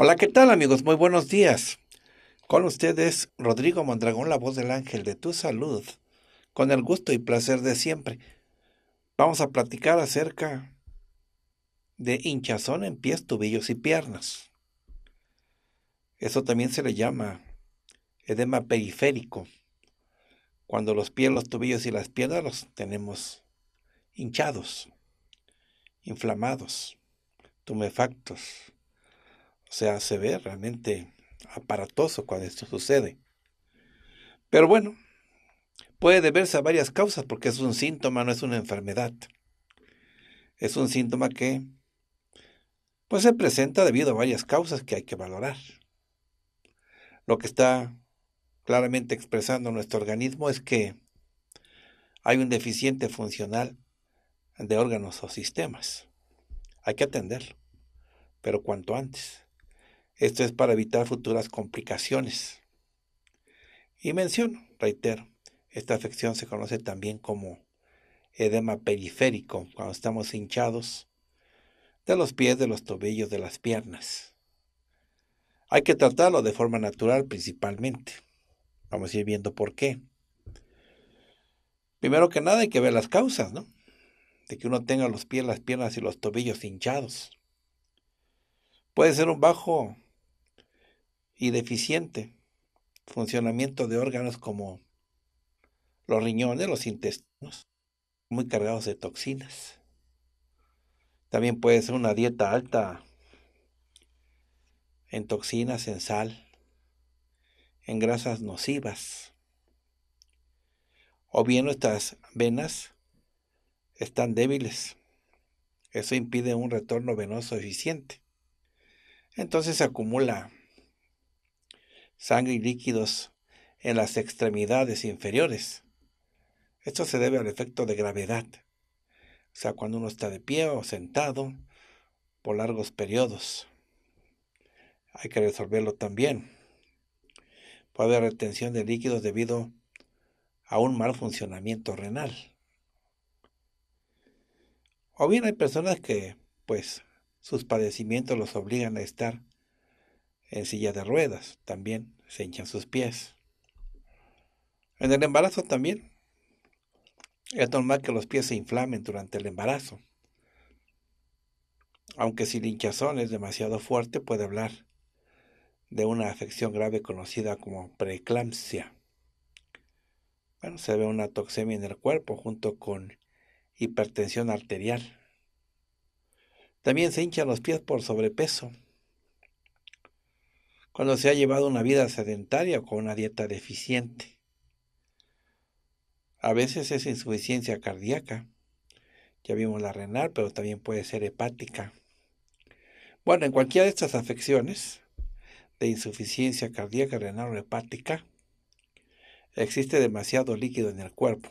Hola, ¿qué tal amigos? Muy buenos días. Con ustedes, Rodrigo Mondragón, la voz del ángel de tu salud, con el gusto y placer de siempre. Vamos a platicar acerca de hinchazón en pies, tubillos y piernas. Eso también se le llama edema periférico, cuando los pies, los tubillos y las piernas los tenemos hinchados, inflamados, tumefactos o sea, se ve realmente aparatoso cuando esto sucede. Pero bueno, puede deberse a varias causas porque es un síntoma, no es una enfermedad. Es un síntoma que pues se presenta debido a varias causas que hay que valorar. Lo que está claramente expresando nuestro organismo es que hay un deficiente funcional de órganos o sistemas. Hay que atenderlo, pero cuanto antes. Esto es para evitar futuras complicaciones. Y menciono, reitero, esta afección se conoce también como edema periférico, cuando estamos hinchados de los pies, de los tobillos, de las piernas. Hay que tratarlo de forma natural principalmente. Vamos a ir viendo por qué. Primero que nada hay que ver las causas, ¿no? De que uno tenga los pies, las piernas y los tobillos hinchados. Puede ser un bajo y deficiente funcionamiento de órganos como los riñones, los intestinos, muy cargados de toxinas. También puede ser una dieta alta en toxinas, en sal, en grasas nocivas. O bien nuestras venas están débiles. Eso impide un retorno venoso eficiente. Entonces se acumula sangre y líquidos en las extremidades inferiores. Esto se debe al efecto de gravedad, o sea, cuando uno está de pie o sentado por largos periodos. Hay que resolverlo también. Puede haber retención de líquidos debido a un mal funcionamiento renal. O bien hay personas que, pues, sus padecimientos los obligan a estar en silla de ruedas, también se hinchan sus pies. En el embarazo también. Es normal que los pies se inflamen durante el embarazo. Aunque si el hinchazón es demasiado fuerte puede hablar de una afección grave conocida como preeclampsia. Bueno, se ve una toxemia en el cuerpo junto con hipertensión arterial. También se hinchan los pies por sobrepeso cuando se ha llevado una vida sedentaria o con una dieta deficiente. A veces es insuficiencia cardíaca. Ya vimos la renal, pero también puede ser hepática. Bueno, en cualquiera de estas afecciones, de insuficiencia cardíaca, renal o hepática, existe demasiado líquido en el cuerpo.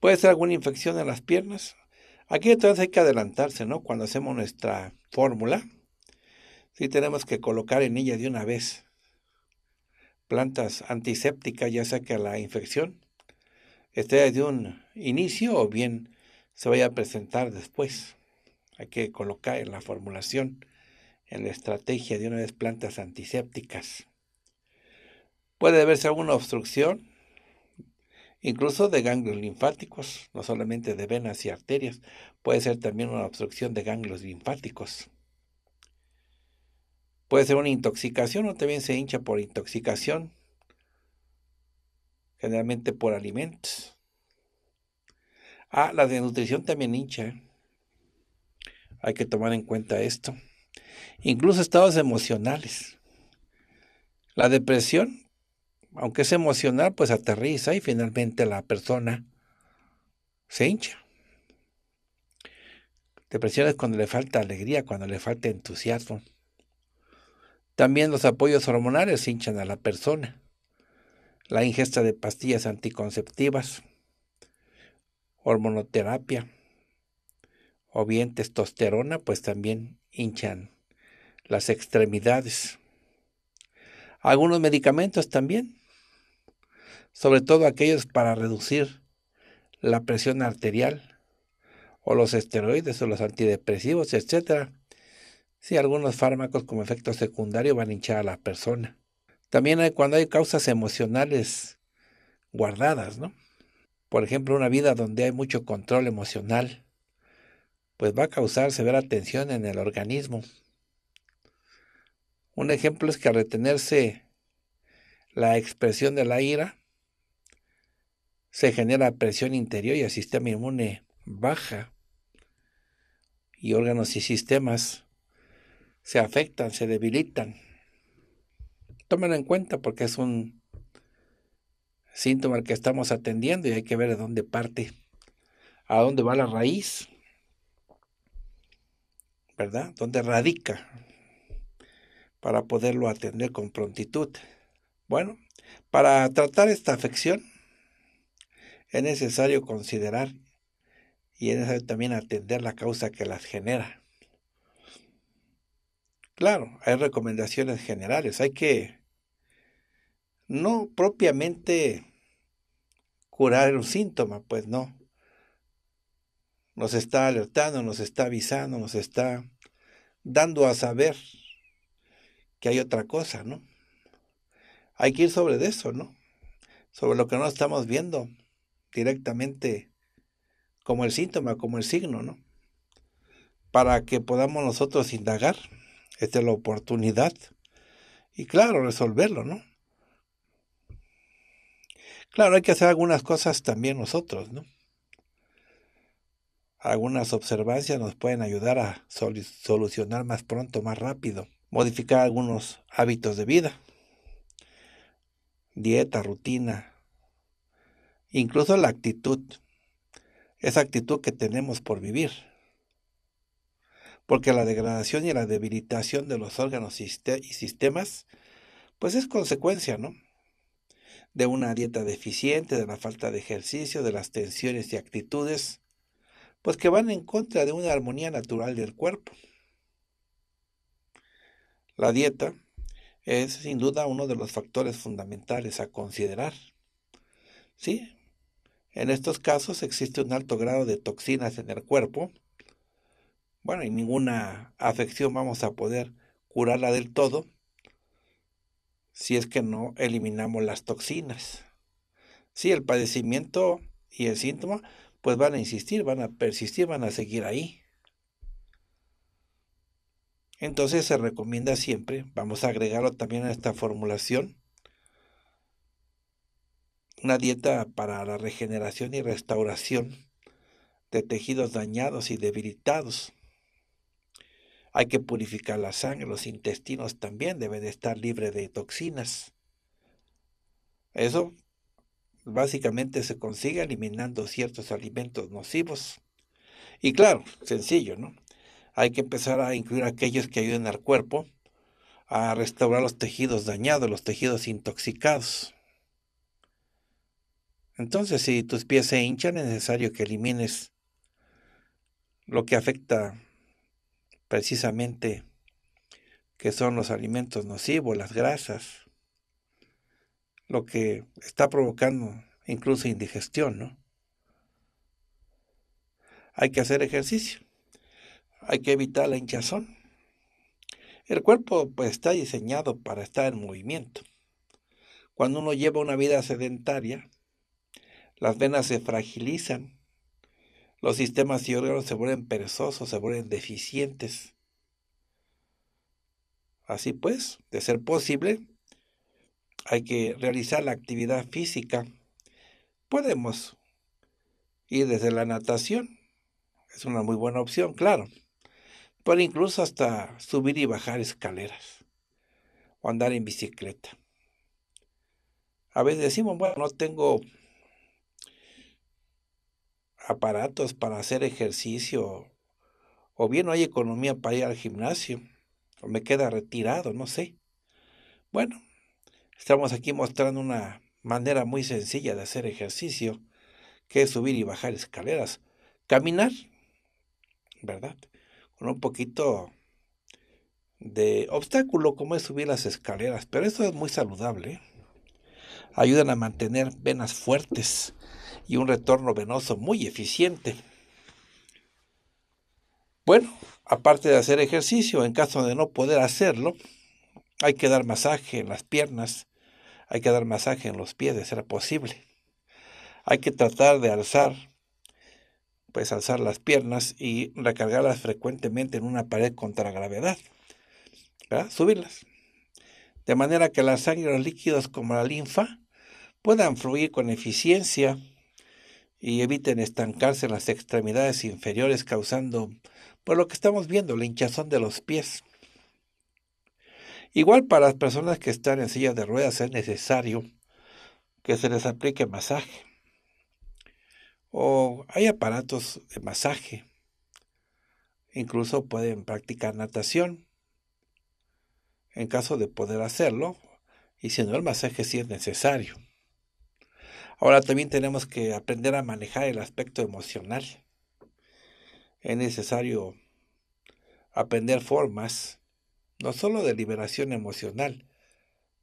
Puede ser alguna infección en las piernas. Aquí entonces hay que adelantarse, ¿no? Cuando hacemos nuestra fórmula, si tenemos que colocar en ella de una vez plantas antisépticas, ya sea que la infección esté de un inicio o bien se vaya a presentar después. Hay que colocar en la formulación, en la estrategia de una vez plantas antisépticas. Puede verse alguna obstrucción, incluso de ganglios linfáticos, no solamente de venas y arterias, puede ser también una obstrucción de ganglios linfáticos. Puede ser una intoxicación o también se hincha por intoxicación, generalmente por alimentos. Ah, la desnutrición también hincha. ¿eh? Hay que tomar en cuenta esto. Incluso estados emocionales. La depresión, aunque es emocional, pues aterriza y finalmente la persona se hincha. Depresión es cuando le falta alegría, cuando le falta entusiasmo. También los apoyos hormonales hinchan a la persona. La ingesta de pastillas anticonceptivas, hormonoterapia o bien testosterona, pues también hinchan las extremidades. Algunos medicamentos también, sobre todo aquellos para reducir la presión arterial o los esteroides o los antidepresivos, etcétera, si algunos fármacos como efecto secundario van a hinchar a la persona. También cuando hay causas emocionales guardadas, ¿no? Por ejemplo, una vida donde hay mucho control emocional, pues va a causar severa tensión en el organismo. Un ejemplo es que al retenerse la expresión de la ira, se genera presión interior y el sistema inmune baja y órganos y sistemas se afectan, se debilitan. Tómenlo en cuenta porque es un síntoma que estamos atendiendo y hay que ver de dónde parte, a dónde va la raíz, ¿verdad? ¿Dónde radica para poderlo atender con prontitud? Bueno, para tratar esta afección es necesario considerar y es necesario también atender la causa que las genera. Claro, hay recomendaciones generales, hay que no propiamente curar un síntoma, pues no. Nos está alertando, nos está avisando, nos está dando a saber que hay otra cosa, ¿no? Hay que ir sobre eso, ¿no? Sobre lo que no estamos viendo directamente como el síntoma, como el signo, ¿no? Para que podamos nosotros indagar. Esta es la oportunidad. Y claro, resolverlo, ¿no? Claro, hay que hacer algunas cosas también nosotros, ¿no? Algunas observancias nos pueden ayudar a solucionar más pronto, más rápido. Modificar algunos hábitos de vida. Dieta, rutina. Incluso la actitud. Esa actitud que tenemos por vivir porque la degradación y la debilitación de los órganos y sistemas, pues es consecuencia, ¿no? De una dieta deficiente, de la falta de ejercicio, de las tensiones y actitudes, pues que van en contra de una armonía natural del cuerpo. La dieta es sin duda uno de los factores fundamentales a considerar. ¿Sí? En estos casos existe un alto grado de toxinas en el cuerpo, bueno, y ninguna afección vamos a poder curarla del todo si es que no eliminamos las toxinas. Si el padecimiento y el síntoma pues van a insistir, van a persistir, van a seguir ahí. Entonces se recomienda siempre, vamos a agregarlo también a esta formulación, una dieta para la regeneración y restauración de tejidos dañados y debilitados hay que purificar la sangre, los intestinos también deben de estar libres de toxinas. Eso básicamente se consigue eliminando ciertos alimentos nocivos. Y claro, sencillo, ¿no? Hay que empezar a incluir aquellos que ayuden al cuerpo a restaurar los tejidos dañados, los tejidos intoxicados. Entonces, si tus pies se hinchan, es necesario que elimines lo que afecta precisamente que son los alimentos nocivos, las grasas, lo que está provocando incluso indigestión, ¿no? Hay que hacer ejercicio, hay que evitar la hinchazón. El cuerpo pues, está diseñado para estar en movimiento. Cuando uno lleva una vida sedentaria, las venas se fragilizan los sistemas y órganos se vuelven perezosos, se vuelven deficientes. Así pues, de ser posible, hay que realizar la actividad física. Podemos ir desde la natación, es una muy buena opción, claro, pero incluso hasta subir y bajar escaleras o andar en bicicleta. A veces decimos, bueno, no tengo aparatos para hacer ejercicio, o bien no hay economía para ir al gimnasio, o me queda retirado, no sé. Bueno, estamos aquí mostrando una manera muy sencilla de hacer ejercicio, que es subir y bajar escaleras, caminar, ¿verdad? Con un poquito de obstáculo como es subir las escaleras, pero esto es muy saludable. Ayudan a mantener venas fuertes y un retorno venoso muy eficiente. Bueno, aparte de hacer ejercicio, en caso de no poder hacerlo, hay que dar masaje en las piernas, hay que dar masaje en los pies, de ser posible. Hay que tratar de alzar, pues alzar las piernas y recargarlas frecuentemente en una pared contra gravedad. ¿verdad? Subirlas. De manera que la sangre y los líquidos como la linfa puedan fluir con eficiencia y eviten estancarse en las extremidades inferiores causando, por lo que estamos viendo, la hinchazón de los pies. Igual para las personas que están en silla de ruedas es necesario que se les aplique masaje. O hay aparatos de masaje. Incluso pueden practicar natación en caso de poder hacerlo y si no el masaje si es necesario. Ahora también tenemos que aprender a manejar el aspecto emocional. Es necesario aprender formas, no solo de liberación emocional,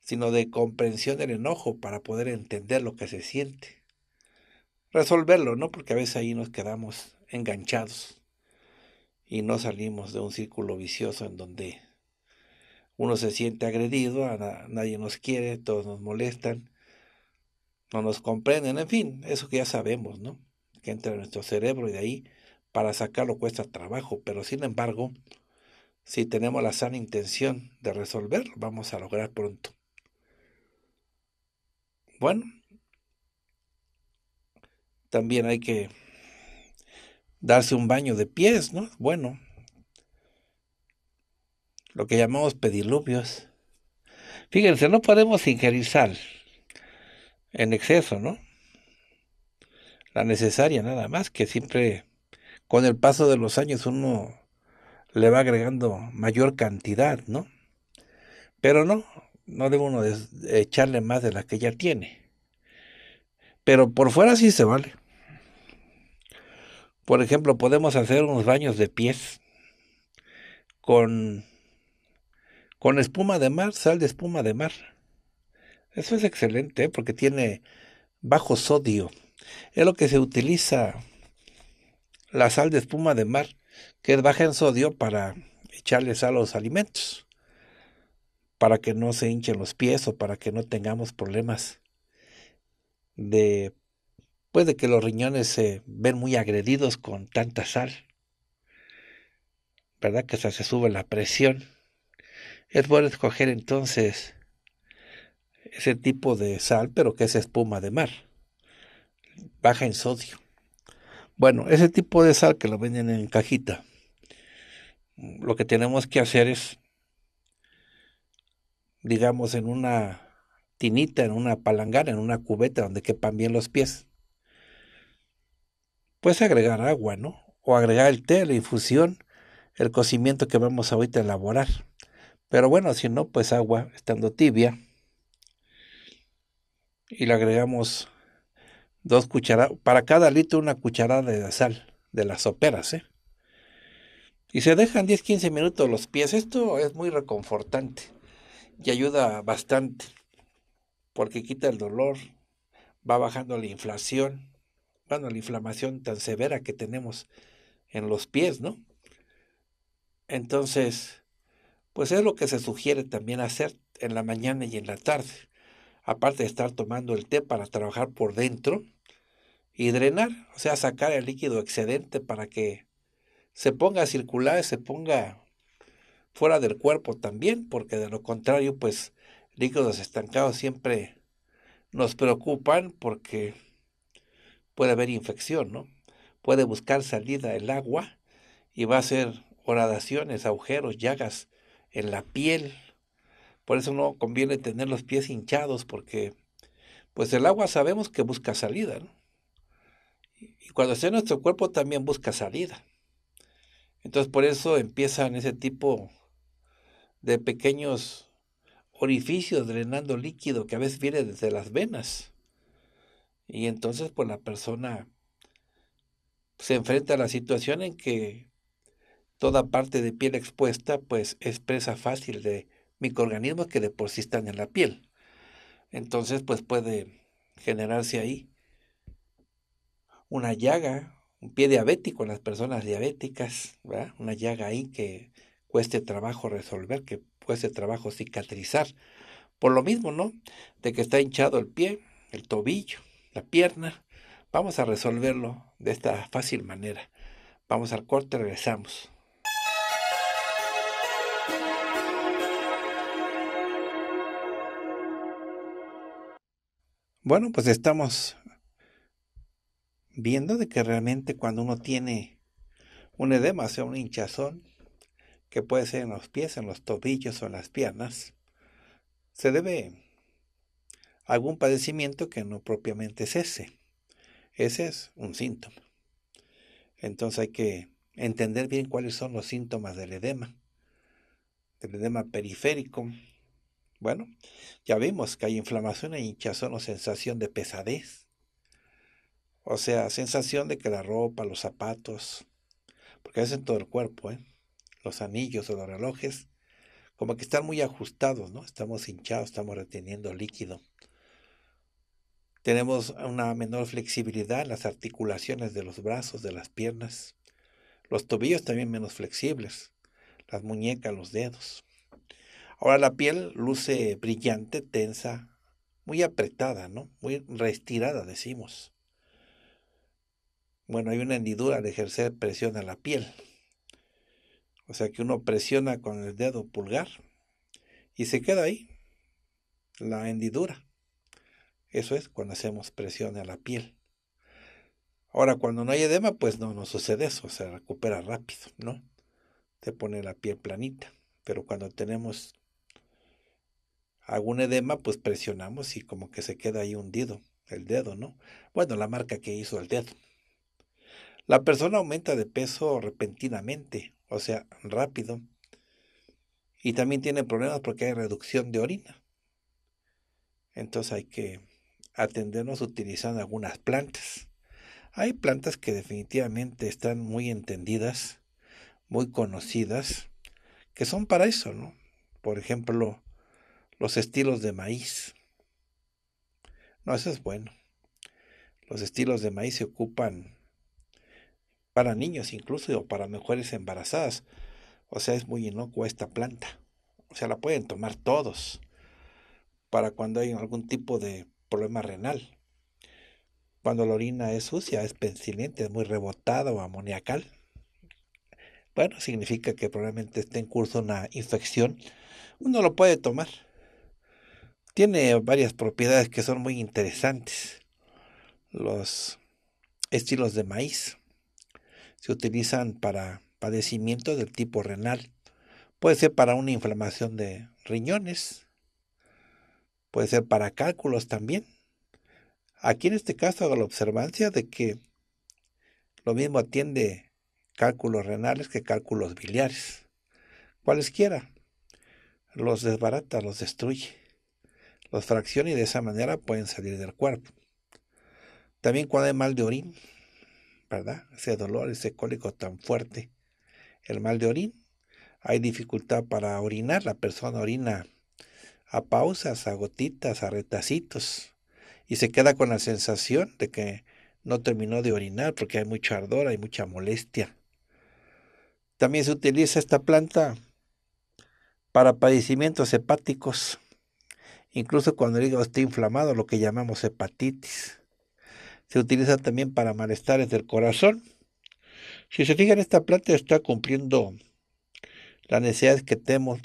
sino de comprensión del enojo para poder entender lo que se siente. Resolverlo, ¿no? Porque a veces ahí nos quedamos enganchados y no salimos de un círculo vicioso en donde uno se siente agredido, nadie nos quiere, todos nos molestan no nos comprenden, en fin, eso que ya sabemos, ¿no? Que entra en nuestro cerebro y de ahí para sacarlo cuesta trabajo, pero sin embargo, si tenemos la sana intención de resolver, vamos a lograr pronto. Bueno, también hay que darse un baño de pies, ¿no? Bueno, lo que llamamos pediluvios. Fíjense, no podemos ingerir sal, en exceso, ¿no? La necesaria nada más, que siempre con el paso de los años uno le va agregando mayor cantidad, ¿no? Pero no, no debe uno echarle más de la que ya tiene. Pero por fuera sí se vale. Por ejemplo, podemos hacer unos baños de pies con, con espuma de mar, sal de espuma de mar eso es excelente ¿eh? porque tiene bajo sodio. Es lo que se utiliza la sal de espuma de mar, que es baja en sodio para echarle sal a los alimentos, para que no se hinchen los pies o para que no tengamos problemas de pues, que los riñones se ven muy agredidos con tanta sal. ¿Verdad que se sube la presión? Es bueno escoger entonces ese tipo de sal, pero que es espuma de mar, baja en sodio. Bueno, ese tipo de sal que lo venden en cajita, lo que tenemos que hacer es, digamos, en una tinita, en una palangana, en una cubeta donde quepan bien los pies, pues agregar agua, ¿no? O agregar el té, la infusión, el cocimiento que vamos ahorita a elaborar. Pero bueno, si no, pues agua estando tibia y le agregamos dos cucharadas, para cada litro una cucharada de sal de las soperas, ¿eh? Y se dejan 10-15 minutos los pies. Esto es muy reconfortante y ayuda bastante porque quita el dolor, va bajando la inflación, bueno, la inflamación tan severa que tenemos en los pies, ¿no? Entonces, pues es lo que se sugiere también hacer en la mañana y en la tarde aparte de estar tomando el té para trabajar por dentro y drenar, o sea, sacar el líquido excedente para que se ponga a circular, se ponga fuera del cuerpo también, porque de lo contrario, pues líquidos estancados siempre nos preocupan porque puede haber infección, ¿no? Puede buscar salida el agua y va a ser horadaciones, agujeros, llagas en la piel, por eso no conviene tener los pies hinchados porque pues el agua sabemos que busca salida. Y cuando está en nuestro cuerpo también busca salida. Entonces por eso empiezan ese tipo de pequeños orificios drenando líquido que a veces viene desde las venas. Y entonces pues la persona se enfrenta a la situación en que toda parte de piel expuesta pues es presa fácil de microorganismos que de por sí están en la piel. Entonces, pues puede generarse ahí una llaga, un pie diabético en las personas diabéticas, ¿verdad? Una llaga ahí que cueste trabajo resolver, que cueste trabajo cicatrizar. Por lo mismo, ¿no? De que está hinchado el pie, el tobillo, la pierna. Vamos a resolverlo de esta fácil manera. Vamos al corte, regresamos. Bueno, pues estamos viendo de que realmente cuando uno tiene un edema, o sea, un hinchazón, que puede ser en los pies, en los tobillos o en las piernas, se debe a algún padecimiento que no propiamente es ese. Ese es un síntoma. Entonces hay que entender bien cuáles son los síntomas del edema, del edema periférico, bueno, ya vimos que hay inflamación e hinchazón o sensación de pesadez. O sea, sensación de que la ropa, los zapatos, porque es en todo el cuerpo, ¿eh? los anillos o los relojes, como que están muy ajustados, ¿no? Estamos hinchados, estamos reteniendo líquido. Tenemos una menor flexibilidad en las articulaciones de los brazos, de las piernas. Los tobillos también menos flexibles. Las muñecas, los dedos. Ahora la piel luce brillante, tensa, muy apretada, ¿no? Muy restirada, decimos. Bueno, hay una hendidura al ejercer presión a la piel. O sea que uno presiona con el dedo pulgar y se queda ahí la hendidura. Eso es cuando hacemos presión a la piel. Ahora, cuando no hay edema, pues no nos sucede eso, se recupera rápido, ¿no? Se pone la piel planita. Pero cuando tenemos algún edema, pues presionamos y como que se queda ahí hundido el dedo, ¿no? Bueno, la marca que hizo el dedo. La persona aumenta de peso repentinamente, o sea, rápido. Y también tiene problemas porque hay reducción de orina. Entonces hay que atendernos utilizando algunas plantas. Hay plantas que definitivamente están muy entendidas, muy conocidas, que son para eso, ¿no? Por ejemplo, los estilos de maíz. No, eso es bueno. Los estilos de maíz se ocupan para niños incluso o para mujeres embarazadas. O sea, es muy inocua esta planta. O sea, la pueden tomar todos para cuando hay algún tipo de problema renal. Cuando la orina es sucia, es pensiliente, es muy rebotado o amoniacal. Bueno, significa que probablemente esté en curso una infección. Uno lo puede tomar tiene varias propiedades que son muy interesantes. Los estilos de maíz se utilizan para padecimiento del tipo renal. Puede ser para una inflamación de riñones, puede ser para cálculos también. Aquí en este caso hago la observancia de que lo mismo atiende cálculos renales que cálculos biliares, cualesquiera. Los desbarata, los destruye. Los fracciones y de esa manera pueden salir del cuerpo. También cuando hay mal de orín, ¿verdad? Ese dolor, ese cólico tan fuerte. El mal de orín, hay dificultad para orinar. La persona orina a pausas, a gotitas, a retacitos. Y se queda con la sensación de que no terminó de orinar porque hay mucho ardor, hay mucha molestia. También se utiliza esta planta para padecimientos hepáticos incluso cuando el hígado está inflamado, lo que llamamos hepatitis. Se utiliza también para malestares del corazón. Si se fijan, esta planta está cumpliendo las necesidades que,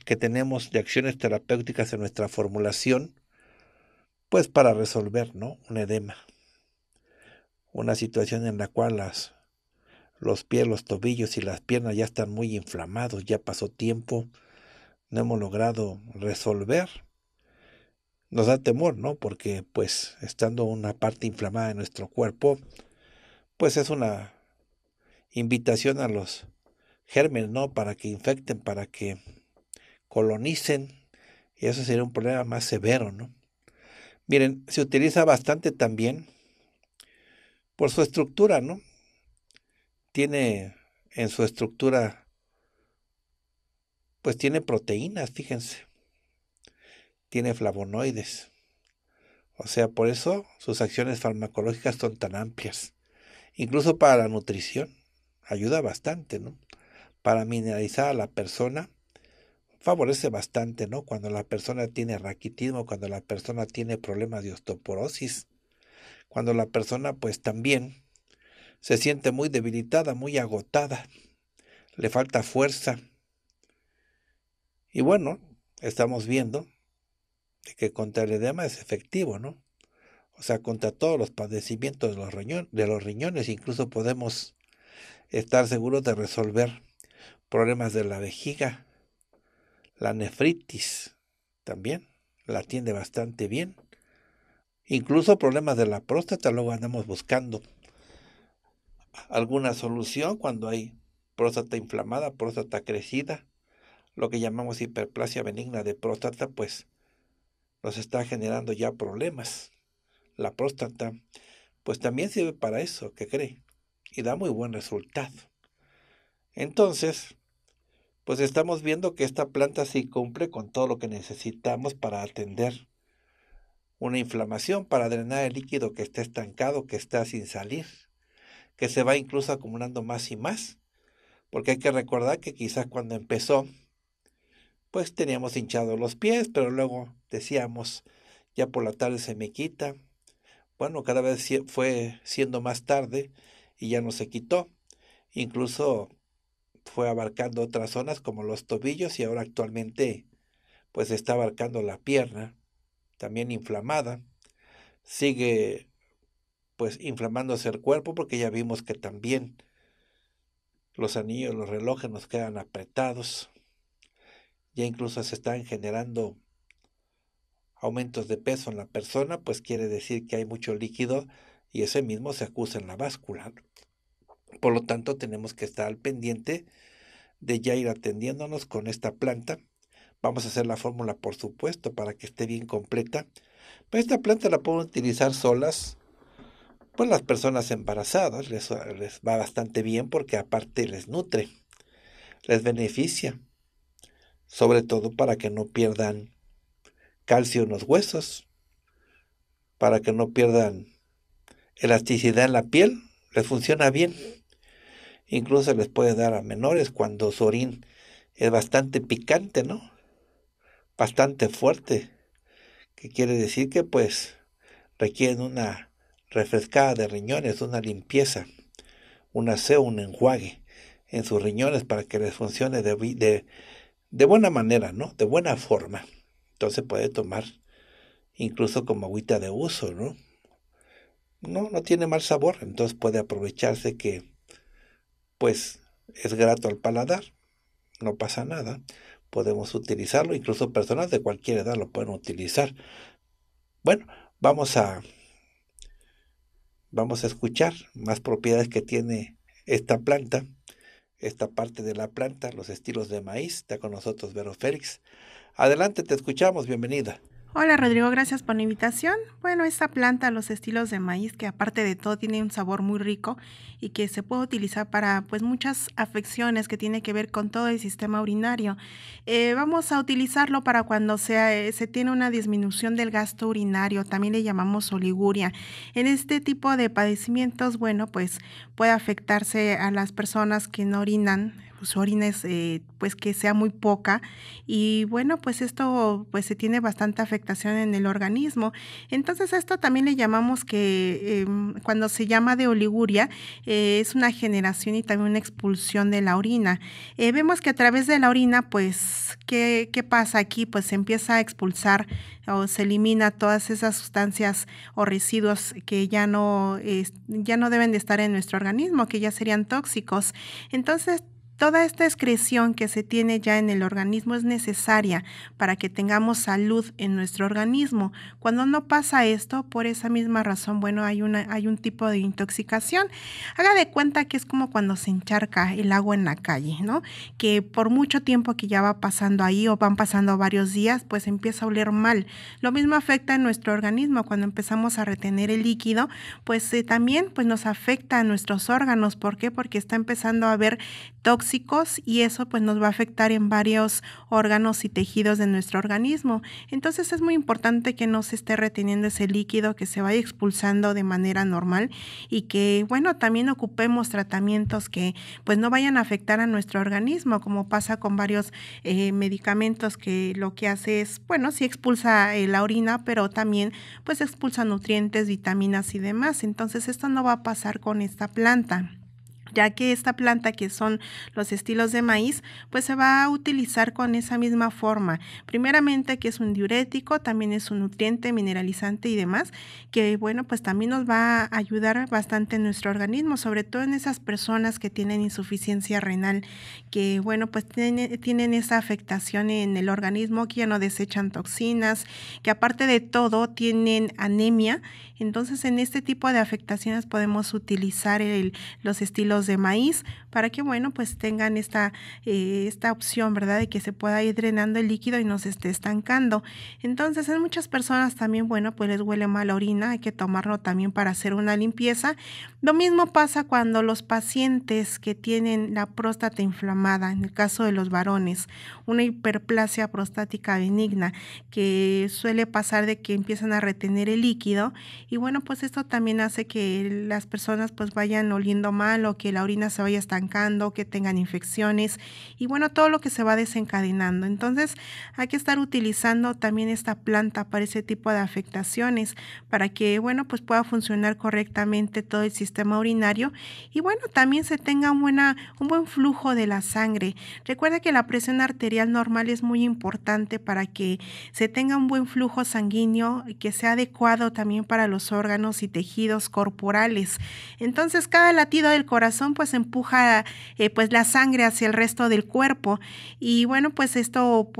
que tenemos de acciones terapéuticas en nuestra formulación, pues para resolver ¿no? un edema, una situación en la cual las, los pies, los tobillos y las piernas ya están muy inflamados, ya pasó tiempo, no hemos logrado resolver nos da temor, ¿no? Porque pues estando una parte inflamada de nuestro cuerpo, pues es una invitación a los gérmenes, ¿no? Para que infecten, para que colonicen, y eso sería un problema más severo, ¿no? Miren, se utiliza bastante también por su estructura, ¿no? Tiene en su estructura, pues tiene proteínas, fíjense tiene flavonoides. O sea, por eso sus acciones farmacológicas son tan amplias. Incluso para la nutrición ayuda bastante, ¿no? Para mineralizar a la persona favorece bastante, ¿no? Cuando la persona tiene raquitismo, cuando la persona tiene problemas de osteoporosis, cuando la persona pues también se siente muy debilitada, muy agotada, le falta fuerza. Y bueno, estamos viendo este, que contra el edema es efectivo, ¿no? O sea, contra todos los padecimientos de los, de los riñones, incluso podemos estar seguros de resolver problemas de la vejiga, la nefritis también, la atiende bastante bien. Incluso problemas de la próstata, luego andamos buscando alguna solución cuando hay próstata inflamada, próstata crecida, lo que llamamos hiperplasia benigna de próstata, pues nos está generando ya problemas. La próstata, pues también sirve para eso, ¿qué cree? Y da muy buen resultado. Entonces, pues estamos viendo que esta planta sí cumple con todo lo que necesitamos para atender una inflamación, para drenar el líquido que está estancado, que está sin salir, que se va incluso acumulando más y más. Porque hay que recordar que quizás cuando empezó pues teníamos hinchados los pies, pero luego decíamos, ya por la tarde se me quita. Bueno, cada vez fue siendo más tarde y ya no se quitó. Incluso fue abarcando otras zonas como los tobillos y ahora actualmente pues está abarcando la pierna, también inflamada. Sigue pues inflamándose el cuerpo porque ya vimos que también los anillos, los relojes nos quedan apretados ya incluso se están generando aumentos de peso en la persona, pues quiere decir que hay mucho líquido y ese mismo se acusa en la báscula. Por lo tanto, tenemos que estar al pendiente de ya ir atendiéndonos con esta planta. Vamos a hacer la fórmula, por supuesto, para que esté bien completa. Pero pues esta planta la pueden utilizar solas, pues las personas embarazadas les, les va bastante bien porque aparte les nutre, les beneficia sobre todo para que no pierdan calcio en los huesos, para que no pierdan elasticidad en la piel, les funciona bien. Incluso les puede dar a menores cuando su es bastante picante, ¿no? Bastante fuerte, que quiere decir que pues requieren una refrescada de riñones, una limpieza, un aseo, un enjuague en sus riñones para que les funcione de, de, de buena manera, ¿no? De buena forma. Entonces puede tomar incluso como agüita de uso, ¿no? No, no tiene mal sabor, entonces puede aprovecharse que, pues, es grato al paladar, no pasa nada, podemos utilizarlo, incluso personas de cualquier edad lo pueden utilizar. Bueno, vamos a, vamos a escuchar más propiedades que tiene esta planta esta parte de la planta, los estilos de maíz. Está con nosotros Vero Félix. Adelante, te escuchamos, bienvenida. Hola Rodrigo, gracias por la invitación. Bueno, esta planta, los estilos de maíz, que aparte de todo tiene un sabor muy rico y que se puede utilizar para pues muchas afecciones que tiene que ver con todo el sistema urinario. Eh, vamos a utilizarlo para cuando sea, eh, se tiene una disminución del gasto urinario, también le llamamos oliguria. En este tipo de padecimientos, bueno, pues puede afectarse a las personas que no orinan pues orina eh, pues que sea muy poca y bueno, pues esto pues se tiene bastante afectación en el organismo. Entonces esto también le llamamos que em, cuando se llama de oliguria eh, es una generación y también una expulsión de la orina. Eh, vemos que a través de la orina pues ¿qué, pasa aquí? Pues se empieza a expulsar o se elimina todas esas sustancias o residuos que ya no, ya no deben de estar en nuestro organismo, que ya serían tóxicos. Entonces, Toda esta excreción que se tiene ya en el organismo es necesaria para que tengamos salud en nuestro organismo. Cuando no pasa esto, por esa misma razón, bueno, hay, una, hay un tipo de intoxicación. Haga de cuenta que es como cuando se encharca el agua en la calle, ¿no? Que por mucho tiempo que ya va pasando ahí o van pasando varios días, pues empieza a oler mal. Lo mismo afecta a nuestro organismo cuando empezamos a retener el líquido, pues eh, también pues nos afecta a nuestros órganos. ¿Por qué? Porque está empezando a haber tóxicos y eso pues nos va a afectar en varios órganos y tejidos de nuestro organismo. Entonces es muy importante que no se esté reteniendo ese líquido, que se vaya expulsando de manera normal y que bueno, también ocupemos tratamientos que pues no vayan a afectar a nuestro organismo, como pasa con varios eh, medicamentos que lo que hace es, bueno, sí expulsa eh, la orina, pero también pues expulsa nutrientes, vitaminas y demás. Entonces esto no va a pasar con esta planta ya que esta planta que son los estilos de maíz, pues se va a utilizar con esa misma forma. Primeramente que es un diurético, también es un nutriente, mineralizante y demás, que bueno, pues también nos va a ayudar bastante en nuestro organismo, sobre todo en esas personas que tienen insuficiencia renal, que bueno, pues tienen, esa afectación en el organismo, que ya no desechan toxinas, que aparte de todo tienen anemia. Entonces, en este tipo de afectaciones podemos utilizar los estilos de maíz para que, bueno, pues tengan esta, eh, esta opción, ¿verdad? De que se pueda ir drenando el líquido y no se esté estancando. Entonces, en muchas personas también, bueno, pues les huele mal la orina, hay que tomarlo también para hacer una limpieza. Lo mismo pasa cuando los pacientes que tienen la próstata inflamada, en el caso de los varones, una hiperplasia prostática benigna, que suele pasar de que empiezan a retener el líquido y bueno, pues esto también hace que las personas pues vayan oliendo mal o que la orina se vaya estancando que tengan infecciones y bueno, todo lo que se va desencadenando. Entonces hay que estar utilizando también esta planta para ese tipo de afectaciones, para que bueno, pues pueda funcionar correctamente todo el sistema urinario y bueno, también se tenga un, buena, un buen flujo de la sangre. Recuerda que la presión arterial normal es muy importante para que se tenga un buen flujo sanguíneo y que sea adecuado también para los órganos y tejidos corporales. Entonces cada latido del corazón pues empuja eh, pues la sangre hacia el resto del cuerpo y bueno pues esto,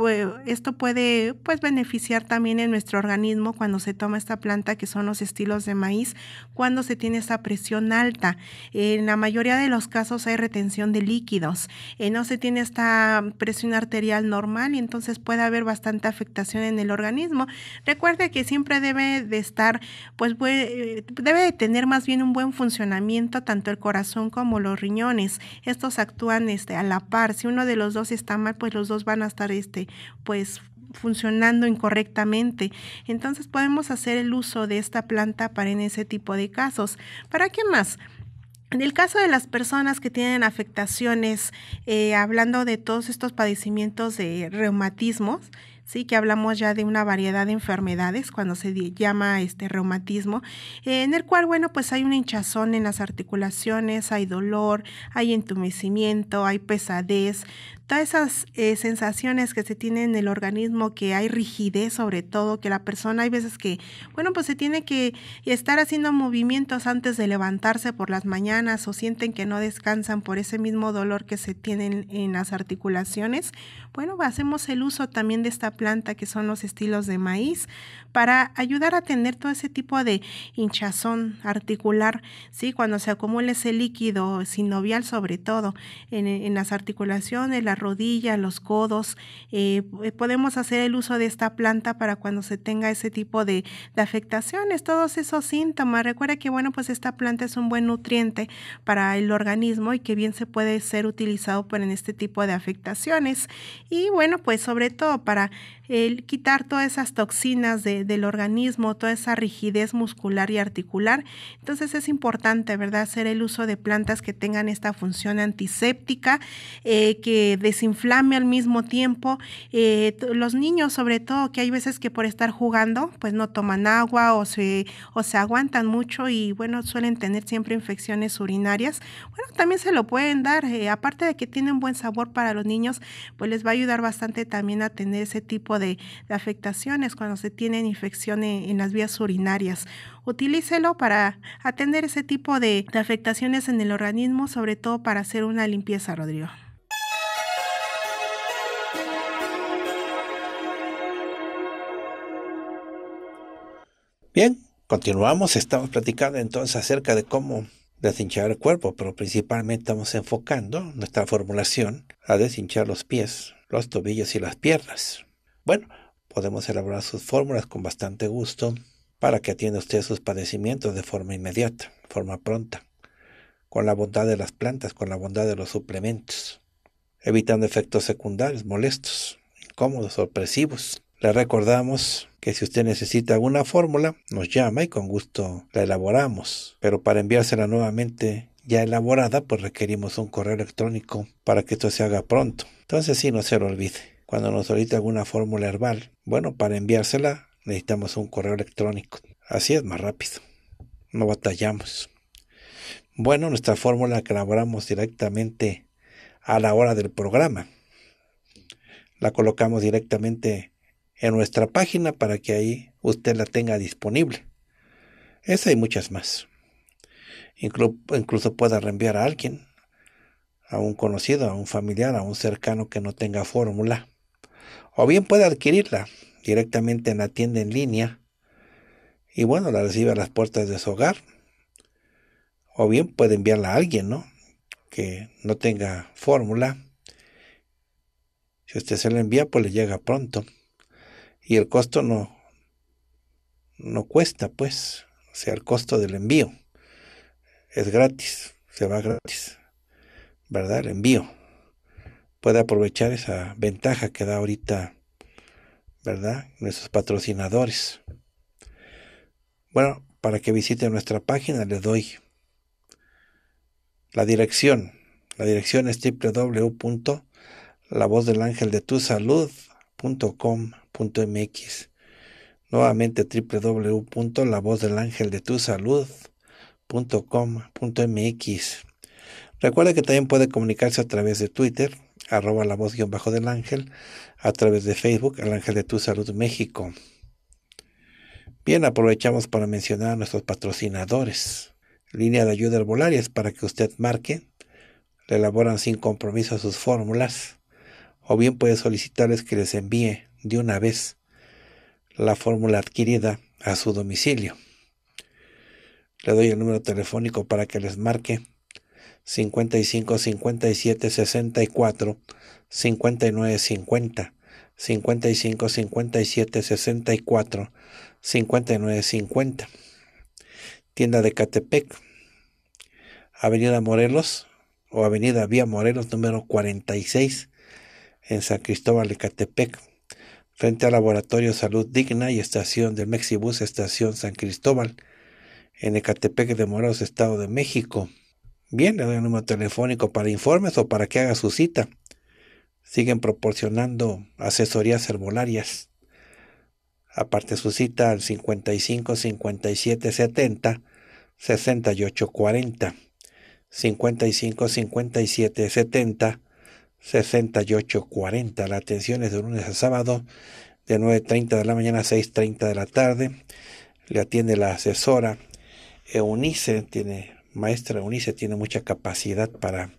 esto puede pues beneficiar también en nuestro organismo cuando se toma esta planta que son los estilos de maíz cuando se tiene esta presión alta. En la mayoría de los casos hay retención de líquidos, eh, no se tiene esta presión arterial normal y entonces puede haber bastante afectación en el organismo. Recuerde que siempre debe de estar, pues eh, debe de tener más bien un buen funcionamiento tanto el corazón como los riñones estos, actúan este, a la par. Si uno de los dos está mal, pues los dos van a estar este, pues funcionando incorrectamente. Entonces podemos hacer el uso de esta planta para en ese tipo de casos. ¿Para qué más? En el caso de las personas que tienen afectaciones, eh, hablando de todos estos padecimientos de reumatismos, ¿sí? que hablamos ya de una variedad de enfermedades cuando se llama este reumatismo, en el cual, bueno, pues hay una hinchazón en las articulaciones, hay dolor, hay entumecimiento, hay pesadez, todas esas eh, sensaciones que se tienen en el organismo, que hay rigidez sobre todo, que la persona hay veces que, bueno, pues se tiene que estar haciendo movimientos antes de levantarse por las mañanas o sienten que no descansan por ese mismo dolor que se tienen en las articulaciones. Bueno, hacemos el uso también de esta planta que son los estilos de maíz para ayudar a tener todo ese tipo de hinchazón articular, ¿sí? cuando se acumula ese líquido sinovial sobre todo en, las articulaciones, la rodilla, los codos. Eh, eh, podemos hacer el uso de esta planta para cuando se tenga ese tipo de, afectaciones, todos esos síntomas. Recuerda que bueno, pues esta planta es un buen nutriente para el organismo y que bien se puede ser utilizado para en este tipo de afectaciones. Y bueno, pues sobre todo para el quitar todas esas toxinas del organismo, toda esa rigidez muscular y articular. Entonces es importante, ¿verdad?, hacer el uso de plantas que tengan esta función antiséptica, eh, que desinflame al mismo tiempo. Eh, los niños, sobre todo, que hay veces que por estar jugando, pues no toman agua o se, o se aguantan mucho y, bueno, suelen tener siempre infecciones urinarias. Bueno, también se lo pueden dar, eh, aparte de que tienen buen sabor para los niños, pues les va a ayudar bastante también a tener ese tipo de de, afectaciones cuando se tienen infección en, las vías urinarias. Utilícelo para atender ese tipo de, de afectaciones en el organismo, sobre todo para hacer una limpieza, Rodrigo. Bien, continuamos. Estamos platicando entonces acerca de cómo deshinchar el cuerpo, pero principalmente estamos enfocando nuestra formulación a deshinchar los pies, los tobillos y las piernas. Bueno, podemos elaborar sus fórmulas con bastante gusto para que atienda usted sus padecimientos de forma inmediata, forma pronta, con la bondad de las plantas, con la bondad de los suplementos, evitando efectos secundarios, molestos, incómodos, sorpresivos. Le recordamos que si usted necesita alguna fórmula, nos llama y con gusto la elaboramos. Pero para enviársela nuevamente ya elaborada, pues requerimos un correo electrónico para que esto se haga pronto. Entonces sí, no se lo olvide cuando nos solicita alguna fórmula herbal, bueno, para enviársela necesitamos un correo electrónico. Así es más rápido. No batallamos. Bueno, nuestra fórmula la elaboramos directamente a la hora del programa. La colocamos directamente en nuestra página para que ahí usted la tenga disponible. Esa y muchas más. incluso pueda reenviar a alguien, a un conocido, a un familiar, a un cercano que no tenga fórmula. O bien puede adquirirla directamente en la tienda en línea y bueno, la recibe a las puertas de su hogar. O bien puede enviarla a alguien, ¿no? Que no tenga fórmula. Si usted se la envía, pues le llega pronto. Y el costo no, no cuesta, pues. O sea, el costo del envío es gratis, se va gratis, ¿verdad? El envío. Puede aprovechar esa ventaja que da ahorita, ¿verdad? Nuestros patrocinadores. Bueno, para que visite nuestra página le doy la dirección. La dirección es www.lavozdelangeldetusalud.com.mx. Nuevamente www.lavozdelangeldetusalud.com.mx. Recuerda que también puede comunicarse a través de Twitter arroba la voz guión bajo del ángel, a través de Facebook, el ángel de tu salud México. Bien, aprovechamos para mencionar a nuestros patrocinadores. Línea de ayuda es para que usted marque. Le elaboran sin compromiso sus fórmulas. O bien puede solicitarles que les envíe de una vez la fórmula adquirida a su domicilio. Le doy el número telefónico para que les marque 55 57 64 59 50 55 57 64 59 50 tienda de Catepec Avenida Morelos o Avenida Vía Morelos número 46 en San Cristóbal de Catepec frente al Laboratorio Salud Digna y estación del Mexibus Estación San Cristóbal en Ecatepec de Morelos Estado de México Bien, le doy el número telefónico para informes o para que haga su cita. Siguen proporcionando asesorías herbolarias. Aparte su cita al 55 57 70 68 40. 55 57 70 68 40. La atención es de lunes a sábado de 9.30 de la mañana a 6.30 de la tarde. Le atiende la asesora Eunice, tiene maestra Unice tiene mucha capacidad para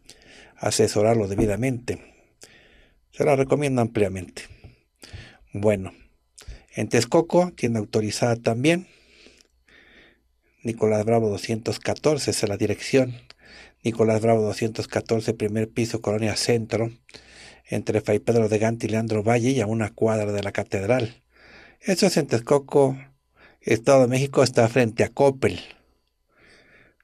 asesorarlo debidamente. Se la recomiendo ampliamente. Bueno, en Texcoco tiene autorizada también. Nicolás Bravo 214 es la dirección. Nicolás Bravo 214, primer piso, Colonia Centro, entre Fray Pedro de Gante y Leandro Valle y a una cuadra de la Catedral. Eso es en Texcoco, Estado de México, está frente a Coppel.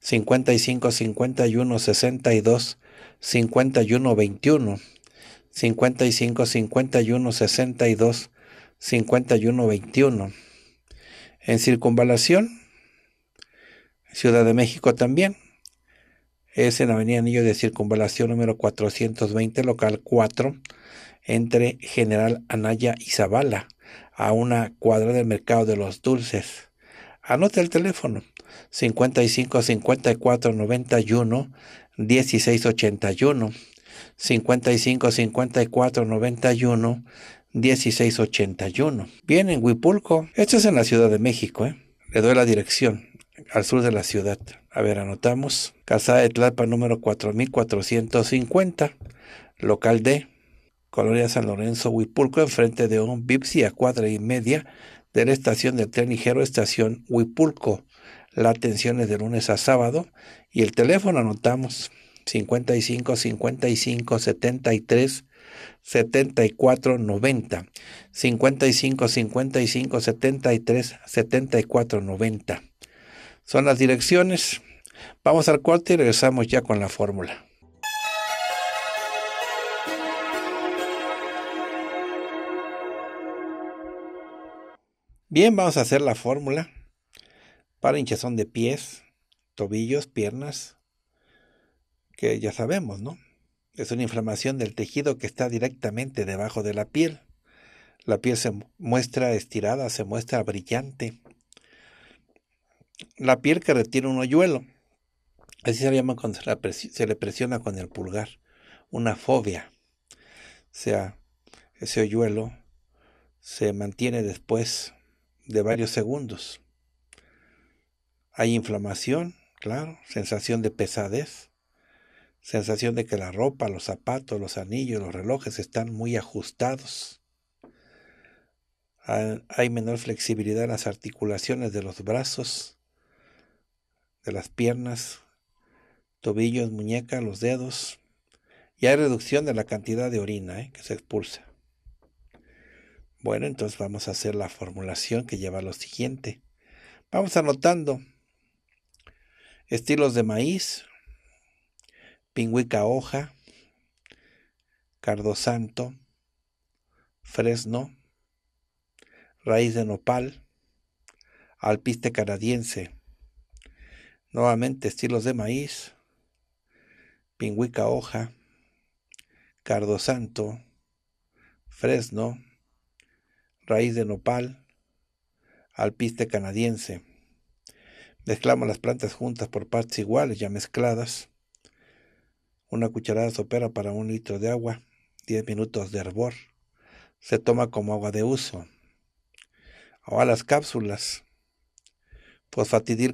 55 51 62 51 21 55 51 62 51 21 en circunvalación Ciudad de México también es en avenida Anillo de Circunvalación número 420 local 4 entre General Anaya y Zavala a una cuadra del mercado de los dulces Anote el teléfono 55 54 91 16 81. 55 54 91 16 81. Bien, en Huipulco. Esto es en la Ciudad de México. ¿eh? Le doy la dirección al sur de la ciudad. A ver, anotamos. Casa de número 4450, local D, Colonia San Lorenzo, Huipulco, enfrente de un Bipsi a cuadra y media de la estación del tren ligero, estación Huipulco. La atención es de lunes a sábado y el teléfono anotamos 55 55 73 74 90 55 55 73 74 90 son las direcciones vamos al corte y regresamos ya con la fórmula bien vamos a hacer la fórmula para hinchazón de pies, tobillos, piernas, que ya sabemos, ¿no? Es una inflamación del tejido que está directamente debajo de la piel. La piel se muestra estirada, se muestra brillante. La piel que retiene un hoyuelo. Así se llama cuando se, le presiona con el pulgar. Una fobia. O sea, ese hoyuelo se mantiene después de varios segundos. Hay inflamación, claro, sensación de pesadez, sensación de que la ropa, los zapatos, los anillos, los relojes están muy ajustados. Hay menor flexibilidad en las articulaciones de los brazos, de las piernas, tobillos, muñeca, los dedos. Y hay reducción de la cantidad de orina eh, que se expulsa. Bueno, entonces vamos a hacer la formulación que lleva lo siguiente. Vamos anotando Estilos de maíz, pingüica hoja, cardosanto, fresno, raíz de nopal, alpiste canadiense. Nuevamente estilos de maíz, pingüica hoja, cardosanto, fresno, raíz de nopal, alpiste canadiense. Mezclamos las plantas juntas por partes iguales, ya mezcladas. Una cucharada sopera para un litro de agua, 10 minutos de hervor. Se toma como agua de uso. Ahora las cápsulas. fosfatidilcolina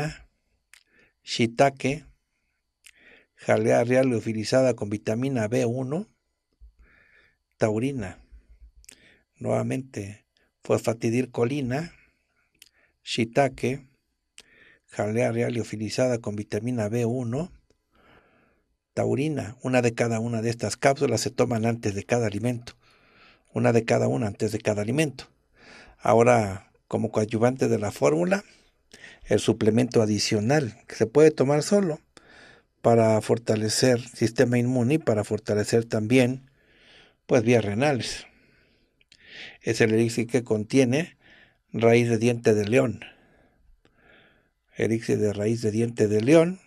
colina, shiitake, jalea real utilizada con vitamina B1, taurina. Nuevamente, fosfatidilcolina colina, shiitake, jalea real liofilizada con vitamina B1, taurina. Una de cada una de estas cápsulas se toman antes de cada alimento. Una de cada una antes de cada alimento. Ahora, como coadyuvante de la fórmula, el suplemento adicional que se puede tomar solo para fortalecer sistema inmune y para fortalecer también pues vías renales. Es el elixir que contiene raíz de diente de león, elixir de raíz de diente de león.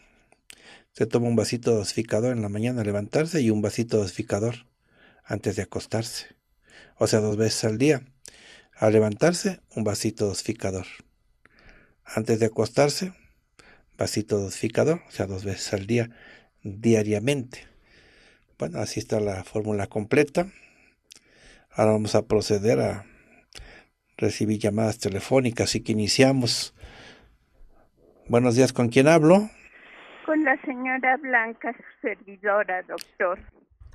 Se toma un vasito dosificador en la mañana al levantarse y un vasito dosificador antes de acostarse. O sea, dos veces al día. Al levantarse, un vasito dosificador. Antes de acostarse, vasito dosificador, o sea, dos veces al día, diariamente. Bueno, así está la fórmula completa. Ahora vamos a proceder a recibir llamadas telefónicas, así que iniciamos Buenos días, ¿con quién hablo? Con la señora Blanca, su servidora, doctor.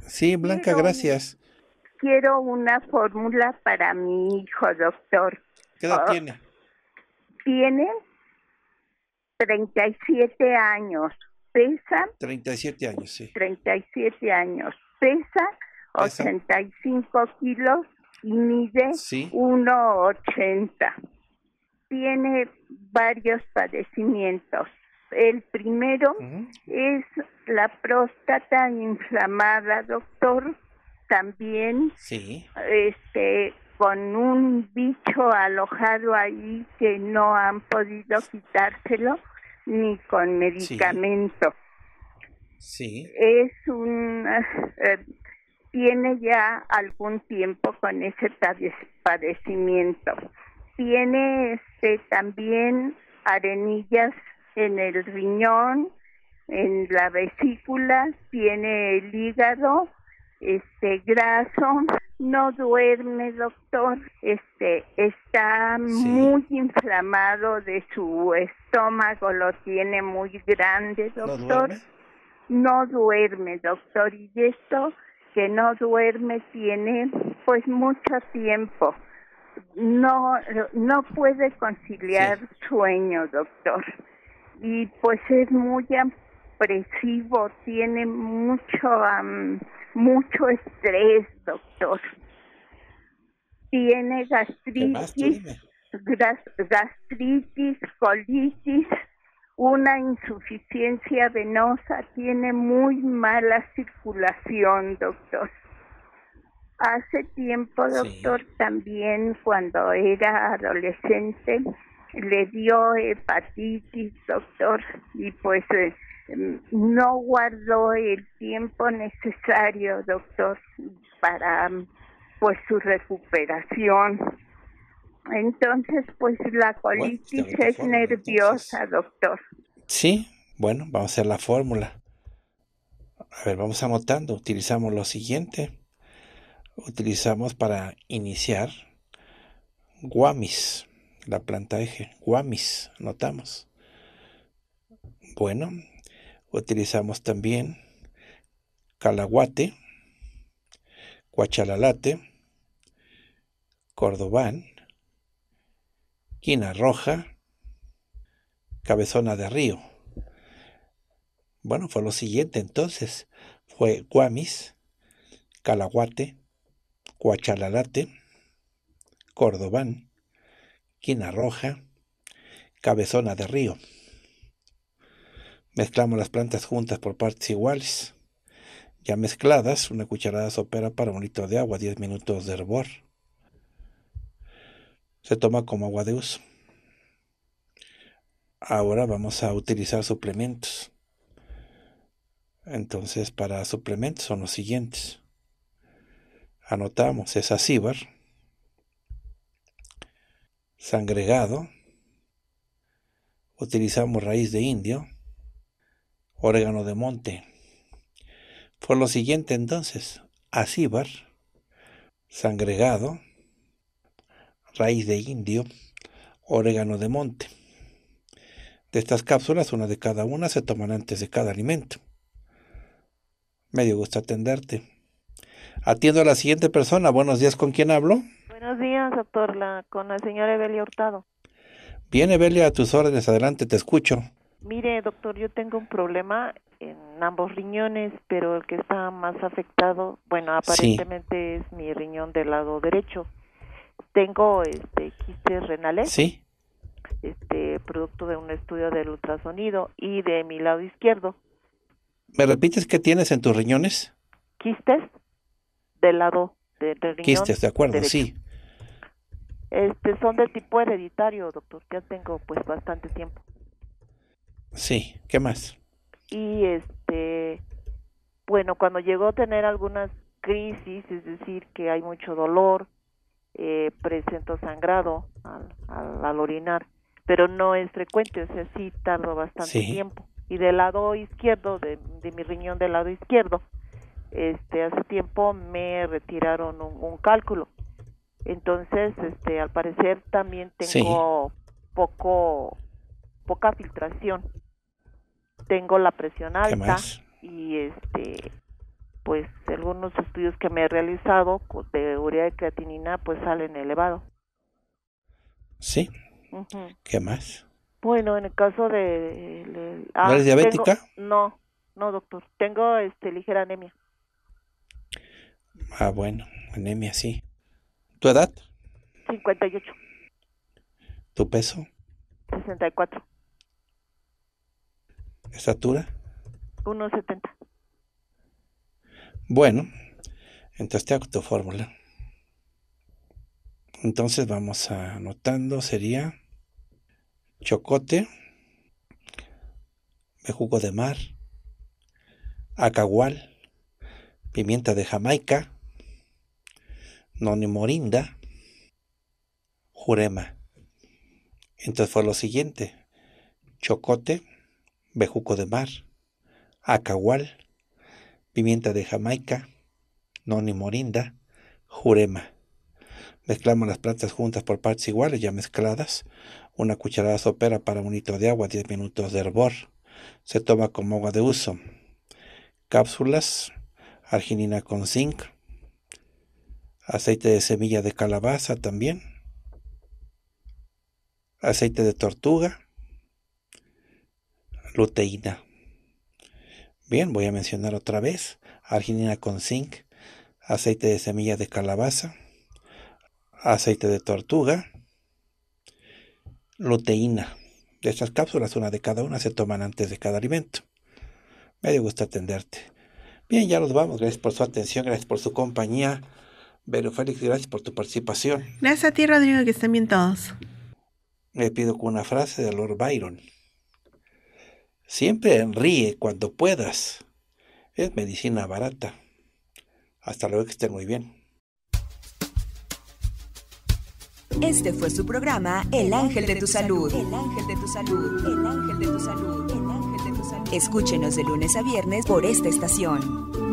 Sí, Blanca, gracias. Quiero una fórmula para mi hijo, doctor. ¿Qué edad oh. tiene? Tiene 37 años. Pesa. 37 años, sí. 37 años. Pesa, 85 kilos y mide sí. 1,80 tiene varios padecimientos. El primero es la próstata inflamada, doctor, también sí. este con un bicho alojado ahí que no han podido quitárselo ni con medicamento. Es un eh, tiene ya algún tiempo con ese padecimiento tiene este, también arenillas en el riñón, en la vesícula, tiene el hígado, este graso, no duerme, doctor, este está muy inflamado de su estómago, lo tiene muy grande, doctor. No duerme, no duerme doctor, y esto que no duerme tiene pues mucho tiempo no, no puede conciliar sueño, doctor. Y pues es muy apresivo, tiene mucho, mucho estrés, doctor. Tiene gastritis, gastritis, colitis, una insuficiencia venosa, tiene muy mala circulación, doctor. Hace tiempo, doctor, también cuando era adolescente, le dio hepatitis, doctor, y pues eh, mm, no guardó el tiempo necesario, doctor, para pues su recuperación. Entonces, pues la pues, colitis es nerviosa, doctor. Sí, bueno, vamos a hacer la fórmula. A ver, vamos anotando. Utilizamos lo siguiente utilizamos para iniciar guamis, la planta eje, guamis, notamos. Bueno, utilizamos también calaguate, cuachalalate, cordobán, quina roja, cabezona de río. Bueno, fue lo siguiente entonces. Fue guamis, calaguate, Cuachalalate, Cordobán, Quina Roja, Cabezona de Río. Mezclamos las plantas juntas por partes iguales. Ya mezcladas, una cucharada sopera para un litro de agua, 10 minutos de hervor. Se toma como agua de uso. Ahora vamos a utilizar suplementos. Entonces, para suplementos son los siguientes anotamos es acíbar, sangregado, utilizamos raíz de indio, orégano de monte. Fue lo siguiente entonces, acíbar, sangregado, raíz de indio, orégano de monte. De estas cápsulas, una de cada una se toman antes de cada alimento. Medio gusto atenderte. Atiendo a la siguiente persona. Buenos días, ¿con quién hablo? Buenos días, doctor, con la señora Evelia Hurtado. Bien, Evelia, a tus órdenes, adelante, te escucho. Mire, doctor, yo tengo un problema en ambos riñones, pero el que está más afectado, bueno, aparentemente es mi riñón del lado derecho. Tengo este quistes renales. Sí. Este, producto de un estudio del ultrasonido y de mi lado izquierdo. ¿Me repites qué tienes en tus riñones? Quistes del lado de, del riñón. de acuerdo, sí. Este, son de tipo hereditario, doctor. Ya tengo pues bastante tiempo. Sí, ¿qué más? Y este, bueno, cuando llegó a tener algunas crisis, es decir, que hay mucho dolor, eh, presento sangrado al, al, orinar, pero no es frecuente, o sea, sí tardo bastante tiempo. Y del lado izquierdo, de, de mi riñón del lado izquierdo, este hace tiempo me retiraron un, cálculo entonces este al parecer también tengo poco poca filtración tengo la presión alta y este pues algunos estudios que me he realizado de urea de creatinina pues salen elevado sí qué más bueno en el caso de, ah, ¿No diabética no no doctor tengo este ligera anemia Ah, bueno, anemia, sí. ¿Tu edad? 58. ¿Tu peso? 64. ¿Estatura? 1,70. Bueno, entonces te hago tu fórmula. Entonces vamos anotando, sería chocote, bejugo de mar, Acahual, pimienta de Jamaica, Noni morinda. Jurema. Entonces fue lo siguiente: chocote, bejuco de mar, acahual, pimienta de Jamaica, Noni morinda. Jurema. Mezclamos las plantas juntas por partes iguales, ya mezcladas. Una cucharada sopera para un litro de agua, 10 minutos de hervor. Se toma como agua de uso. Cápsulas, arginina con zinc, aceite de semilla de calabaza también, aceite de tortuga, luteína. Bien, voy a mencionar otra vez, arginina con zinc, aceite de semilla de calabaza, aceite de tortuga, luteína. De estas cápsulas, una de cada una, se toman antes de cada alimento. Me gusta atenderte. Bien, ya nos vamos. Gracias por su atención, gracias por su compañía. Bueno, Félix, gracias por tu participación. Gracias a ti, Rodrigo, que estén bien todos. Me pido con una frase de Lord Byron. Siempre ríe cuando puedas. Es medicina barata. Hasta luego, que estén muy bien. Este fue su programa El Ángel de tu Salud. El Ángel de tu Salud. El Ángel de tu Salud. El Ángel de tu Salud. Escúchenos de lunes a viernes por esta estación.